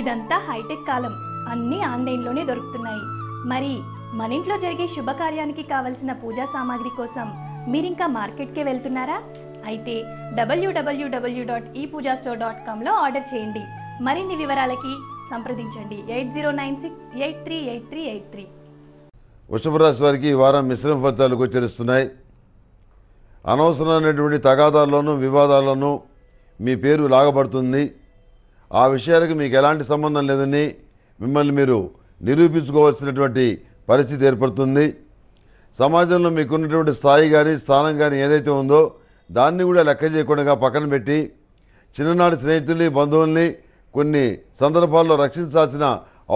ఇదంతా హైటెక్ కాలం అన్నీ ఆన్లైన్లోనే దొరుకుతున్నాయి మరి మన ఇంట్లో జరిగే శుభకార్యానికి కావలసిన పూజా సామాగ్రి కోసం మీరింకా మార్కెట్కే వెళ్తున్నారా అయితే డబ్ల్యూడబ్ల్యూడబ్ల్యూ dot e Pooja store dot కామ్లో ఆర్డర్ చేయండి మరిన్ని వివరాలకి సంప్రదించండి eight zero nine six eight three eight three eight three వృషభ రాశి వారికి ఈ వారం మిశ్రమ ఫలితాలు గోచరిస్తున్నాయి అనవసరమైనటువంటి తగాదాల్లోనూ వివాదాల్లోనూ మీ పేరు లాగబడుతుంది ఆ విషయాలకు మీకు ఎలాంటి సంబంధం లేదని మిమ్మల్ని మీరు నిరూపించుకోవాల్సినటువంటి పరిస్థితి ఏర్పడుతుంది సమాజంలో మీకున్నటువంటి స్థాయి కానీ స్థానం కానీ ఏదైతే ఉందో దాన్ని కూడా లెక్క చేయకుండా పక్కన పెట్టి చిన్ననాటి స్నేహితుల్ని బంధువుల్ని కొన్ని సందర్భాల్లో రక్షించాల్సిన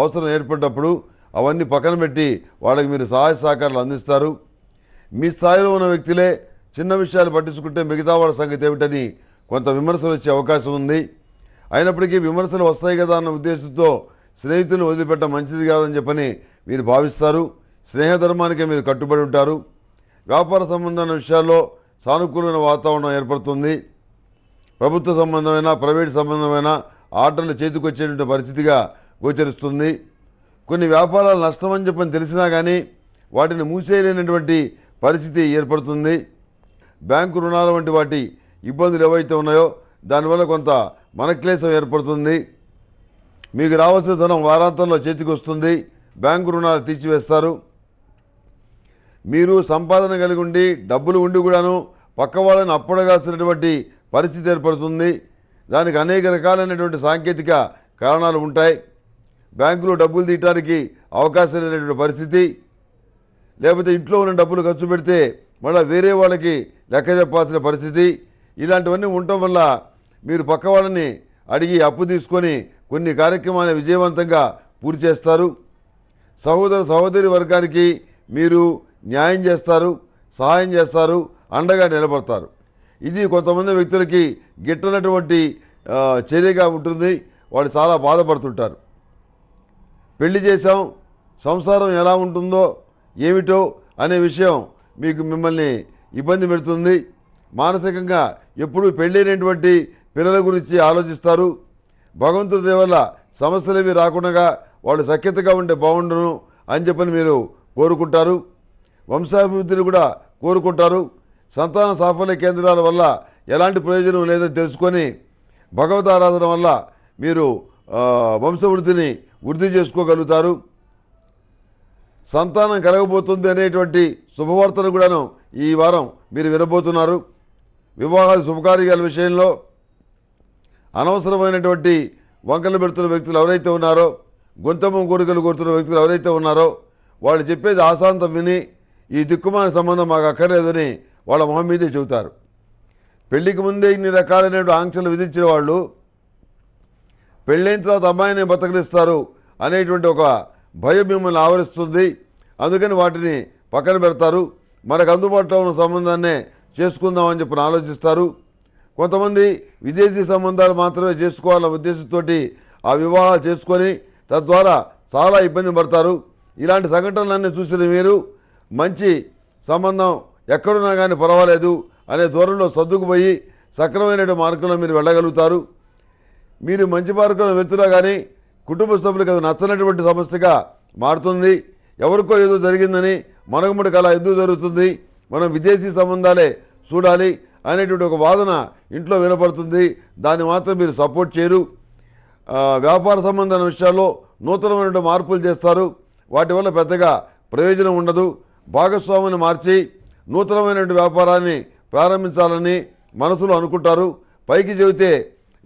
అవసరం ఏర్పడ్డప్పుడు అవన్నీ పక్కన పెట్టి వాళ్ళకి మీరు సహాయ సహకారాలు అందిస్తారు మీ స్థాయిలో ఉన్న వ్యక్తులే చిన్న విషయాలు పట్టించుకుంటే మిగతా వాళ్ళ సంగతి ఏమిటని కొంత విమర్శలు వచ్చే అవకాశం ఉంది అయినప్పటికీ విమర్శలు వస్తాయి కదా అన్న ఉద్దేశంతో స్నేహితులను వదిలిపెట్టడం మంచిది కాదని చెప్పని మీరు భావిస్తారు స్నేహధర్మానికే మీరు కట్టుబడి ఉంటారు వ్యాపార సంబంధమైన విషయాల్లో సానుకూలమైన వాతావరణం ఏర్పడుతుంది ప్రభుత్వ సంబంధమైన ప్రైవేట్ సంబంధమైన ఆటలు చేతికొచ్చేటువంటి పరిస్థితిగా గోచరిస్తుంది కొన్ని వ్యాపారాలు నష్టం అని చెప్పని తెలిసినా కానీ వాటిని మూసేయలేనటువంటి పరిస్థితి ఏర్పడుతుంది బ్యాంకు రుణాల వంటి వాటి ఇబ్బందులు ఏవైతే ఉన్నాయో దానివల్ల కొంత మన క్లేశం ఏర్పడుతుంది మీకు రావాల్సిన ధనం వారాంతంలో చేతికి వస్తుంది బ్యాంకు రుణాలు తీసివేస్తారు మీరు సంపాదన కలిగి ఉండి డబ్బులు ఉండి కూడాను పక్క వాళ్ళని అప్పడగాల్సినటువంటి పరిస్థితి ఏర్పడుతుంది దానికి అనేక రకాలైనటువంటి సాంకేతిక కారణాలు ఉంటాయి బ్యాంకులో డబ్బులు తీయటానికి అవకాశం లేనటువంటి పరిస్థితి లేకపోతే ఇంట్లో ఉన్న డబ్బులు ఖర్చు పెడితే మళ్ళీ వేరే వాళ్ళకి లెక్క చెప్పాల్సిన పరిస్థితి ఇలాంటివన్నీ ఉండటం వల్ల మీరు పక్క వాళ్ళని అడిగి అప్పు తీసుకొని కొన్ని కార్యక్రమాలను విజయవంతంగా పూర్తి చేస్తారు సహోదర సహోదరి వర్గానికి మీరు న్యాయం చేస్తారు సహాయం చేస్తారు అండగా నిలబడతారు ఇది కొంతమంది వ్యక్తులకి గిట్టనటువంటి చర్యగా ఉంటుంది వాళ్ళు చాలా బాధపడుతుంటారు పెళ్లి చేశాం సంసారం ఎలా ఉంటుందో ఏమిటో అనే విషయం మీకు మిమ్మల్ని ఇబ్బంది పెడుతుంది మానసికంగా ఎప్పుడూ పెళ్ళైనటువంటి పిల్లల గురించి ఆలోచిస్తారు భగవంతుడి వల్ల సమస్యలు రాకుండా వాళ్ళు సఖ్యతగా ఉంటే బాగుండును అని చెప్పని మీరు కోరుకుంటారు వంశాభివృద్ధిని కూడా కోరుకుంటారు సంతాన సాఫల్య కేంద్రాల వల్ల ఎలాంటి ప్రయోజనం లేదని తెలుసుకొని భగవద్ ఆరాధన వల్ల మీరు వంశవృద్ధిని వృద్ధి చేసుకోగలుగుతారు సంతానం కలగబోతుంది అనేటువంటి శుభవార్తలు కూడాను ఈ వారం మీరు వినబోతున్నారు వివాహాలు శుభకార్యాల విషయంలో అనవసరమైనటువంటి వంకలు పెడుతున్న వ్యక్తులు ఎవరైతే ఉన్నారో గుంతము కోరికలు కోరుతున్న వ్యక్తులు ఎవరైతే ఉన్నారో వాళ్ళు చెప్పేది ఆశాంతం విని ఈ దిక్కుమాన సంబంధం మాకు అక్కర్లేదని వాళ్ళ మొహం మీదే చెబుతారు పెళ్లికి ముందే ఇన్ని రకాలైనటువంటి ఆంక్షలు విధించిన వాళ్ళు పెళ్ళైన తర్వాత అమ్మాయిని బతకలిస్తారు అనేటువంటి ఒక భయం మిమ్మల్ని ఆవరిస్తుంది అందుకని వాటిని పక్కన పెడతారు మనకు అందుబాటులో ఉన్న సంబంధాన్నే చేసుకుందామని చెప్పి ఆలోచిస్తారు కొంతమంది విదేశీ సంబంధాలు మాత్రమే చేసుకోవాలన్న ఉద్దేశంతో ఆ వివాహాలు చేసుకొని తద్వారా చాలా ఇబ్బంది పడతారు ఇలాంటి సంఘటనలన్నీ చూసిన మీరు మంచి సంబంధం ఎక్కడున్నా కానీ పర్వాలేదు అనే దూరంలో సర్దుకుపోయి సక్రమైన మార్గంలో మీరు వెళ్ళగలుగుతారు మీరు మంచి మార్గంలో వెళ్తున్నా కానీ కుటుంబ సభ్యులకు అది నచ్చనటువంటి సమస్యగా మారుతుంది ఎవరికో ఏదో జరిగిందని మనకు అలా ఎందుకు జరుగుతుంది మనం విదేశీ సంబంధాలే చూడాలి అనేటువంటి ఒక వాదన ఇంట్లో వినపడుతుంది దాన్ని మాత్రం మీరు సపోర్ట్ చేయరు వ్యాపార సంబంధమైన విషయాల్లో నూతనమైనటువంటి మార్పులు చేస్తారు వాటి వల్ల పెద్దగా ప్రయోజనం ఉండదు భాగస్వామిని మార్చి నూతనమైనటువంటి వ్యాపారాన్ని ప్రారంభించాలని మనసులో అనుకుంటారు పైకి చెబితే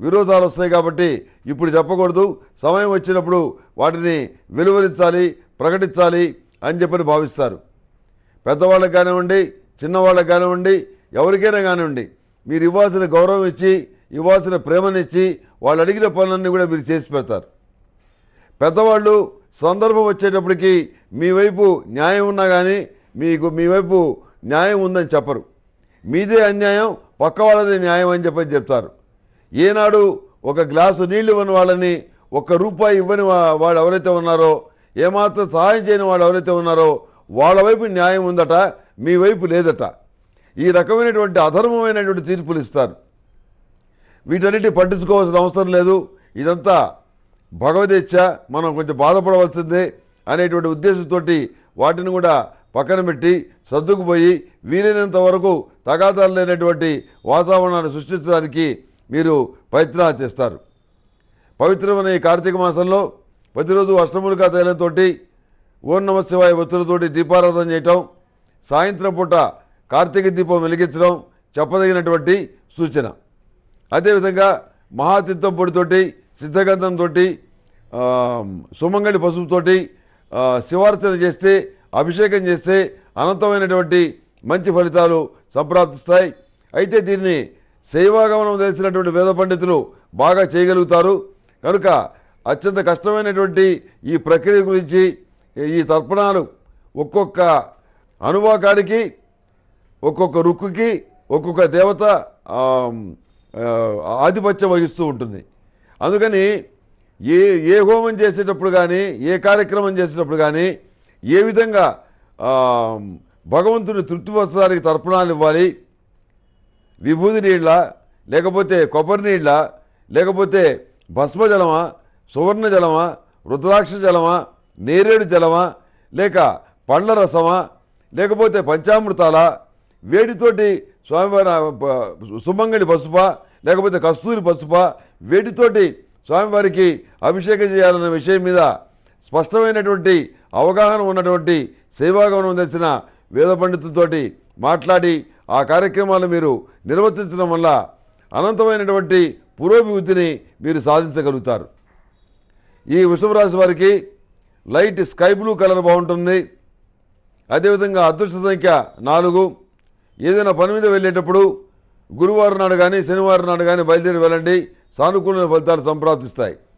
విరోధాలు వస్తాయి కాబట్టి ఇప్పుడు చెప్పకూడదు సమయం వచ్చినప్పుడు వాటిని వెలువరించాలి ప్రకటించాలి అని చెప్పని భావిస్తారు పెద్దవాళ్ళకు కానివ్వండి చిన్నవాళ్ళకు కానివ్వండి ఎవరికైనా కానివ్వండి మీరు ఇవ్వాల్సిన గౌరవం ఇచ్చి ఇవ్వాల్సిన ప్రేమనిచ్చి వాళ్ళు అడిగిన పనులన్నీ కూడా మీరు చేసి పెడతారు పెద్దవాళ్ళు సందర్భం వచ్చేటప్పటికీ మీ వైపు న్యాయం ఉన్నా కానీ మీకు మీ వైపు న్యాయం ఉందని చెప్పరు మీదే అన్యాయం పక్క వాళ్ళదే న్యాయం అని చెప్పని చెప్తారు ఏనాడు ఒక గ్లాసు నీళ్ళు ఇవ్వని వాళ్ళని ఒక్క రూపాయి ఇవ్వని వాళ్ళు ఎవరైతే ఉన్నారో ఏమాత్రం సహాయం చేయని వాళ్ళు ఎవరైతే ఉన్నారో వాళ్ళ వైపు న్యాయం ఉందట మీ వైపు లేదట ఈ రకమైనటువంటి అధర్మమైనటువంటి తీర్పులు ఇస్తారు వీటన్నిటి పట్టించుకోవాల్సిన అవసరం లేదు ఇదంతా భగవదీచ్ఛ మనం కొంచెం బాధపడవలసిందే అనేటువంటి ఉద్దేశంతో వాటిని కూడా పక్కన పెట్టి సర్దుకుపోయి వీలైనంత వరకు తగాదాలు లేనటువంటి వాతావరణాన్ని సృష్టించడానికి మీరు ప్రయత్నాలు చేస్తారు పవిత్రమైన ఈ కార్తీక మాసంలో ప్రతిరోజు అష్టములుగా తైలంతో ఓం నమ శివాయ ఒత్తులతోటి దీపారాధన చేయటం సాయంత్రం పూట కార్తీక దీపం వెలిగించడం చెప్పదగినటువంటి సూచన అదేవిధంగా మహాతిత్వం పొడితోటి సిద్ధగంధంతో సుమంగళి పసుపుతోటి శివార్చన చేస్తే అభిషేకం చేస్తే అనంతమైనటువంటి మంచి ఫలితాలు సంప్రాప్తిస్తాయి అయితే దీన్ని శైవాగమనం చేసినటువంటి వేద పండితులు బాగా చేయగలుగుతారు కనుక అత్యంత కష్టమైనటువంటి ఈ ప్రక్రియ గురించి ఈ తర్పణాలు ఒక్కొక్క అనువాకానికి ఒక్కొక్క రుక్కుకి ఒక్కొక్క దేవత ఆధిపత్యం వహిస్తూ ఉంటుంది అందుకని ఏ ఏ హోమం చేసేటప్పుడు కానీ ఏ కార్యక్రమం చేసేటప్పుడు కానీ ఏ విధంగా భగవంతుని తృప్తిపరచడానికి తర్పణాలు ఇవ్వాలి విభూతి నీళ్ళ లేకపోతే కొబ్బరి నీళ్ళ లేకపోతే భస్మజలమా సువర్ణ జలమా రుద్రాక్ష జలమా నేరేడు జలమా లేక పండ్ల రసమా లేకపోతే పంచామృతాలా వేడితోటి స్వామివారి సుమంగళి పసుప లేకపోతే కస్తూరి పసుప వేటితోటి స్వామివారికి అభిషేకం చేయాలన్న విషయం మీద స్పష్టమైనటువంటి అవగాహన ఉన్నటువంటి సేవాగమనం తెచ్చిన వేద పండితులతోటి మాట్లాడి ఆ కార్యక్రమాలు మీరు నిర్వర్తించడం వల్ల అనంతమైనటువంటి పురోభివృద్ధిని మీరు సాధించగలుగుతారు ఈ వృషభ రాశి వారికి లైట్ స్కై బ్లూ కలర్ బాగుంటుంది అదేవిధంగా అదృష్ట సంఖ్య నాలుగు ఏదైనా పని మీద వెళ్ళేటప్పుడు గురువారం నాడు కానీ శనివారం నాడు కానీ బయలుదేరి వెళ్ళండి సానుకూల ఫలితాలు సంప్రాప్తిస్తాయి